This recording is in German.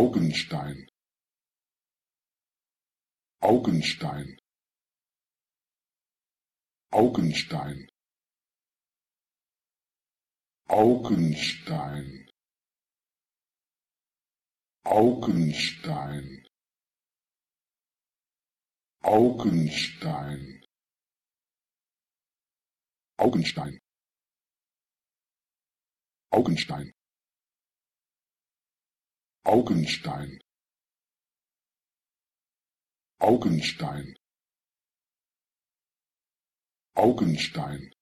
augenstein augenstein augenstein augenstein augenstein augenstein augenstein augenstein augenstein augenstein augenstein